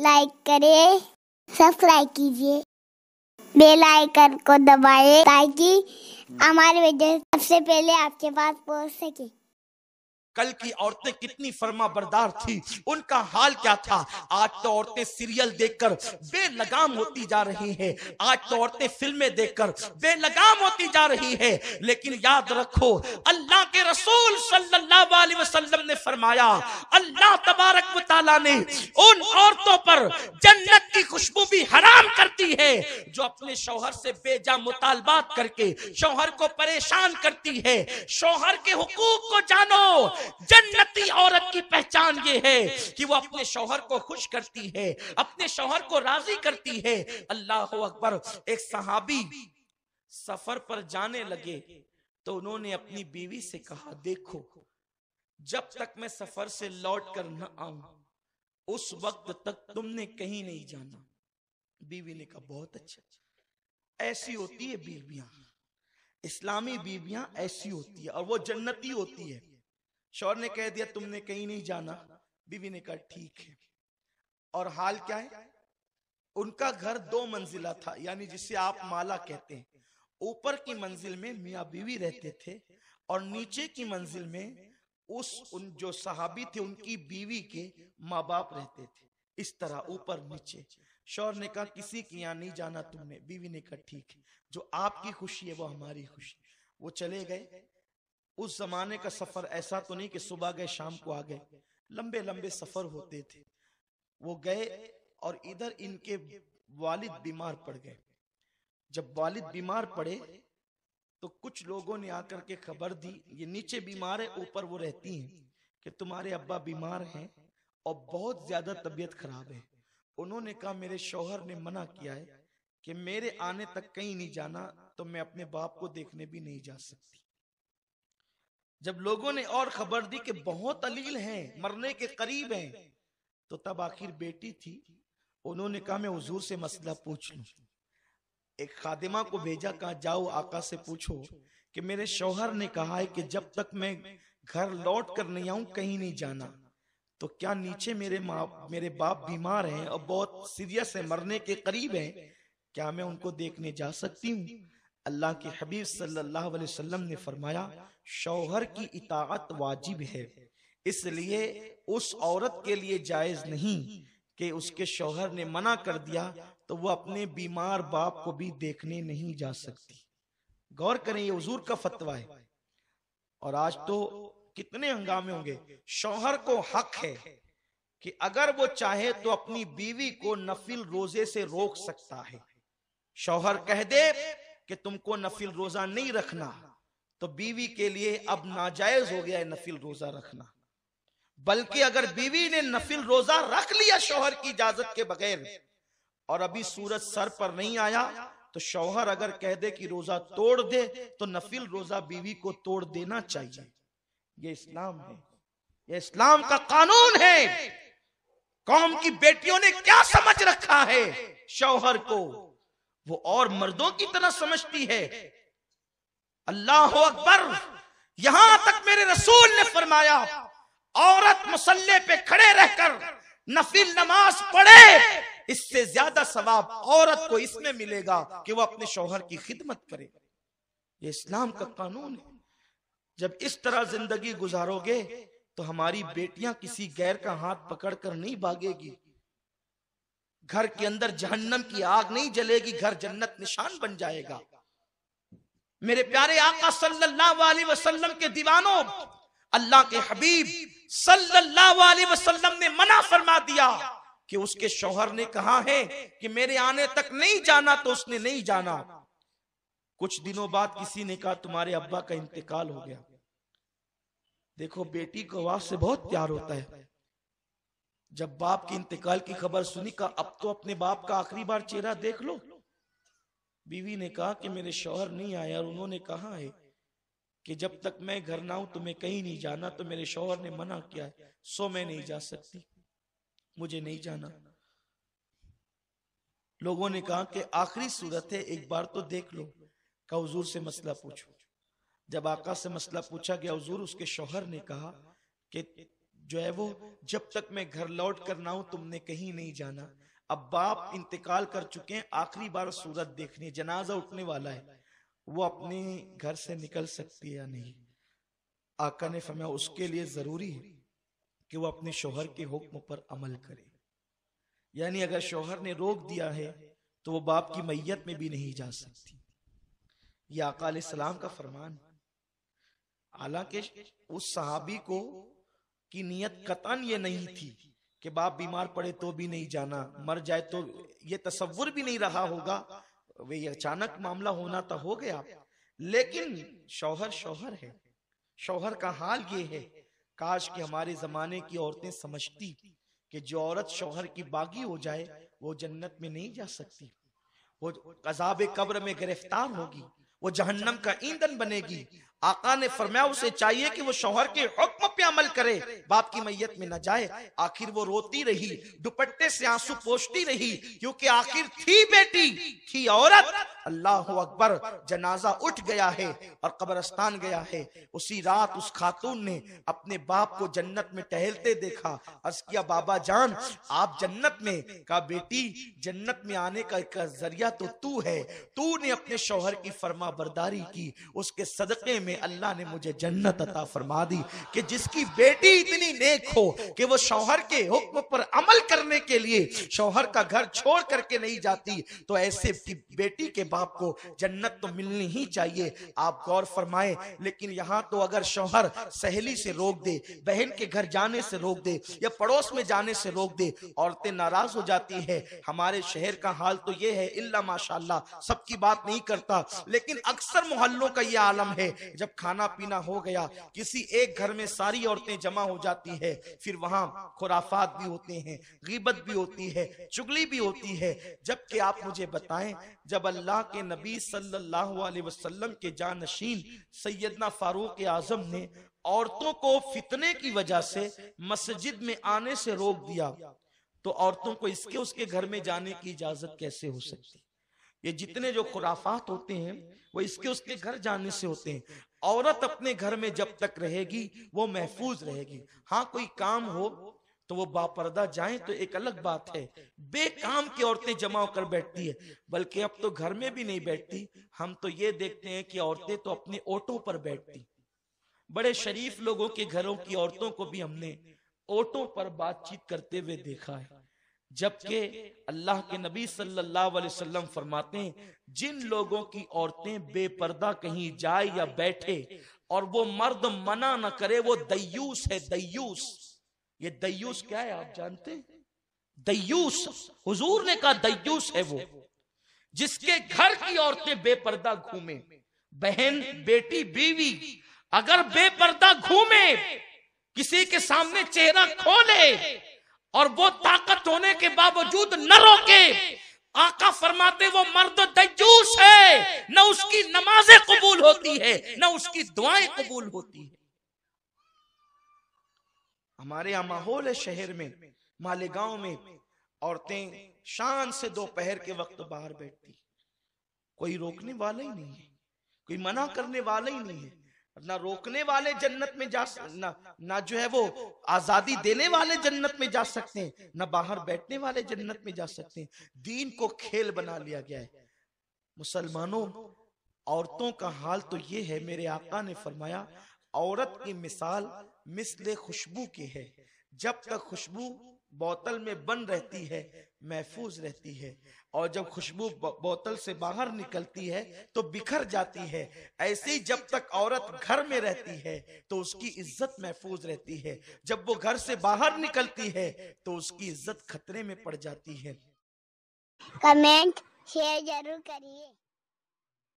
like करें subscribe कीजिए bell icon को दबाएं ताकि हमारे वीडियो सबसे पहले आपके पास पहुंच सके कल की औरतें कितनी फर्मा बरदार थी उनका हाल क्या था आज तो औरतें सीरियल देखकर बेलगाम होती जा रही हैं आज तो औरतें फिल्में देखकर बेलगाम होती जा रही हैं लेकिन याद रखो अल्लाह के रसूल सल्लल्लाहु अलैहि वसल्लम ने फरमाया अल्लाह तबारक ताला ने उन औरतों पर जन्नत की खुशबू भी हराम करती है जो अपने शौहर से बेजा मुतालबात करके शौहर को परेशान करती है शौहर के हुकूक को जानो जन्नती औरत की पहचान ये है कि वो अपने शोहर को खुश करती है अपने शोहर को राजी करती है अल्लाह अकबर एक सहाबी सफर पर जाने लगे तो उन्होंने अपनी बीवी से कहा देखो जब तक मैं सफर से लौट कर न आऊं उस वक्त तक तुमने कहीं नहीं जाना बीवी ने कहा बहुत अच्छा ऐसी होती है बीवियां इस्लामी बीवियां ऐसी होती है और वो जन्नती होती है शौर ने कह दिया तुमने कहीं नहीं जाना बीवी ने कहा ठीक है और हाल क्या है उनका घर दो मंजिला था यानी जिसे आप माला कहते हैं ऊपर की मंजिल में मिया बीवी रहते थे और नीचे की मंजिल में उस उन जो सहाबी थे उनकी बीवी के माँ बाप रहते थे इस तरह ऊपर नीचे शौर ने कहा किसी की यहाँ नहीं जाना तुमने बीवी ने कहा ठीक है जो आपकी खुशी है वो हमारी खुशी वो चले गए उस जमाने का सफर ऐसा तो नहीं कि सुबह गए शाम को आ गए लंबे लंबे सफर होते थे वो गए और इधर इनके वालिद बीमार पड़ गए जब वालिद बीमार पड़े तो कुछ लोगों ने आकर के खबर दी ये नीचे बीमार है ऊपर वो रहती हैं कि तुम्हारे अब्बा बीमार हैं और बहुत ज्यादा तबीयत खराब है उन्होंने कहा मेरे शोहर ने मना किया है कि मेरे आने तक कहीं नहीं जाना तो मैं अपने बाप को देखने भी नहीं जा सकती जब लोगों ने और खबर दी कि बहुत अलील हैं मरने के करीब हैं तो तब आखिर बेटी थी उन्होंने कहा मैं हजूर से मसला पूछ लू एक खादिमा को भेजा कहा जाओ आका से पूछो कि मेरे शोहर ने कहा है कि जब तक मैं घर लौट कर नहीं आऊं कहीं नहीं जाना तो क्या नीचे मेरे माँ मेरे बाप बीमार हैं और बहुत सीरियस है मरने के करीब हैं क्या मैं उनको देखने जा सकती हूँ अल्लाह के हबीब सल्लल्लाहु अलैहि वसल्लम ने फरमाया शौहर की इताअत वाजिब है इसलिए उस औरत के लिए जायज नहीं कि उसके शौहर ने मना कर दिया तो वह अपने बीमार बाप को भी देखने नहीं जा सकती गौर करें ये हजूर का फतवा है और आज तो कितने हंगामे होंगे शौहर को हक है कि अगर वो चाहे तो अपनी बीवी को नफिल रोजे से रोक सकता है शौहर कह दे कि तुमको नफिल रोजा नहीं रखना तो बीवी के लिए अब नाजायज हो गया है नफिल रोजा रखना बल्कि अगर बीवी ने नफिल रोजा रख लिया शोहर की इजाजत के बगैर और अभी सूरज सर पर नहीं आया तो, तो शोहर अगर कह दे कि रोजा तोड़ दे तो, तो नफिल रोजा बीवी को तोड़ देना चाहिए ये इस्लाम है ये इस्लाम का कानून है कौम की बेटियों ने क्या समझ रखा है शौहर को वो और मर्दों की तरह समझती है अल्लाह अकबर यहां तक मेरे रसूल ने फरमाया औरत मुसल्ले पे खड़े रहकर नफिल नमाज पढ़े इससे ज्यादा सवाब औरत को इसमें मिलेगा कि वो अपने शोहर की खिदमत करे ये इस्लाम का कानून है जब इस तरह जिंदगी गुजारोगे तो हमारी बेटियां किसी गैर का हाथ पकड़कर नहीं भागेगी घर के अंदर जहन्नम की आग नहीं जलेगी घर जन्नत निशान बन जाएगा मेरे प्यारे आका सल्लल्लाहु अलैहि वसल्लम के दीवानों अल्लाह के हबीब सल्लल्लाहु अलैहि वसल्लम ने मना फरमा दिया कि उसके शोहर ने कहा है कि मेरे आने तक नहीं जाना तो उसने नहीं जाना कुछ दिनों बाद किसी ने कहा तुम्हारे अब्बा का इंतकाल हो गया देखो बेटी को वाप से बहुत प्यार होता है जब बाप के इंतकाल की खबर सुनी का अब तो अपने बाप का आखिरी बार चेहरा देख लो बीवी ने कहा कि मेरे शोहर नहीं आए और उन्होंने कहा है कि जब तक मैं घर ना हूं तुम्हें कहीं नहीं जाना तो मेरे शोहर ने मना किया है सो मैं नहीं जा सकती मुझे नहीं जाना लोगों ने कहा कि आखिरी सूरत है एक बार तो देख लो का हजूर से मसला पूछो जब आका से मसला पूछा गया हजूर उसके शोहर ने कहा कि जो है वो जब तक मैं घर लौट कर ना हूं तुमने कहीं नहीं जाना अब बाप इंतकाल कर चुके हैं आखिरी बार सूरत देखनी जनाजा उठने वाला है वो अपने घर से निकल सकती है या नहीं आका ने फरमाया उसके लिए जरूरी है कि वो अपने शोहर के हुक्म पर अमल करे यानी अगर शोहर ने रोक दिया है तो वो बाप की मैयत में भी नहीं जा सकती ये आका सलाम का फरमान हालांकि उस सहाबी को की नीयत कतान ये नहीं थी कि बाप बीमार पड़े तो भी नहीं जाना मर जाए तो ये तस्वुर भी नहीं रहा होगा वे अचानक मामला होना तो हो गया लेकिन शौहर शौहर है शौहर का हाल ये है काश कि हमारे जमाने की औरतें समझती कि जो औरत शौहर की बागी हो जाए वो जन्नत में नहीं जा सकती वो अजाब कब्र में गिरफ्तार होगी वो जहन्नम का ईंधन बनेगी आका ने फरमाया उसे चाहिए कि वो शोहर के हुक्म पे अमल करे बाप की मैयत में न जाए आखिर वो रोती रही दुपट्टे से आंसू पोषती रही क्योंकि आखिर थी बेटी थी औरत अल्लाह अकबर जनाजा उठ गया है और कब्रस्तान गया है उसी रात उस खातून ने अपने बाप को जन्नत में टहलते देखा अर्ज किया बाबा जान आप जन्नत में का बेटी जन्नत में आने का एक जरिया तो तू है तू ने अपने शोहर की फरमा बरदारी की उसके सदक़े में મે અલ્લાહ ને મુજે જન્નત અતા ફરમા દી કે જિસ્કી બેટી ઇતની નેક હો કે વો شوહર કે હુકમ પર अमल karne કે liye شوહર કા ઘર છોડ કરકે નહીં જાતી તો એસે ટી બેટી કે બાપ કો જન્નત તો મિલની હી ચાહીએ આપ गौर ફરમાએ લેકિન યહા તો અગર شوહર સહલી સે રોક દે બહેન કે ઘર જાનને સે રોક દે યા પડોશ મે જાનને સે રોક દે ઓરતે નારાઝ હો જાતી હે હમારે શહેર કા હાલ તો યે હે ઇલ્લા માશાઅલ્લા સબકી બાત નહીં કરતા લેકિન અક્ષર મોહલ્લો કા યે आलम હે जब खाना पीना हो गया किसी एक घर में सारी औरतें जमा हो जाती है फिर वहां खुराफात भी होते हैं गीबत भी होती है चुगली भी होती है जबकि आप मुझे बताएं जब अल्लाह के नबी सल्लल्लाहु अलैहि वसल्लम के जानशीन सैदना फारूक आजम ने औरतों को फितने की वजह से मस्जिद में आने से रोक दिया तो औरतों को इसके उसके घर में जाने की इजाजत कैसे हो सकती ये जितने जो खुराफात होते हैं वो इसके उसके घर जाने से होते हैं औरत अपने घर में जब तक रहेगी वो महफूज रहेगी हाँ कोई काम हो तो वो बापर्दा जाए तो एक अलग बात है बेकाम की औरतें जमा होकर बैठती है बल्कि अब तो घर में भी नहीं बैठती हम तो ये देखते हैं कि औरतें तो अपने ऑटो पर बैठती बड़े शरीफ लोगों के घरों की औरतों को भी हमने ऑटो पर बातचीत करते हुए देखा है जबकि अल्लाह के नबी सल्लल्लाहु अलैहि वसल्लम फरमाते हैं जिन लोगों की औरतें बेपर्दा कहीं जाए या बैठे और वो मर्द मना ना करे वो दयूस है दयूस ये दयूस क्या है आप जानते हैं दयूस हुजूर ने कहा दयूस है वो जिसके घर की औरतें बेपर्दा घूमे बहन बेटी बीवी अगर बेपर्दा घूमे किसी के सामने चेहरा खोले और वो ताकत होने के बावजूद न रोके आका फरमाते वो मर्द दजूस है न उसकी नमाजें कबूल होती है न उसकी दुआएं कबूल होती है हमारे यहाँ माहौल है शहर में मालेगांव में औरतें शान से दोपहर के वक्त बाहर बैठती कोई रोकने वाला ही नहीं है कोई मना करने वाला ही नहीं है ना रोकने वाले जन्नत में जा ना ना जो है वो आजादी देने वाले जन्नत में जा सकते हैं ना बाहर बैठने वाले जन्नत में जा सकते हैं दीन को खेल बना लिया गया है मुसलमानों औरतों का हाल तो ये है मेरे आका ने फरमाया औरत की मिसाल मिसले खुशबू की है जब तक खुशबू बोतल में बन रहती है महफूज रहती है और जब खुशबू बोतल से बाहर निकलती है तो बिखर जाती है ऐसे ही जब तक औरत घर में रहती है तो उसकी इज्जत महफूज रहती है जब वो घर से बाहर निकलती है तो उसकी इज्जत खतरे में पड़ जाती है कमेंट शेयर जरूर करिए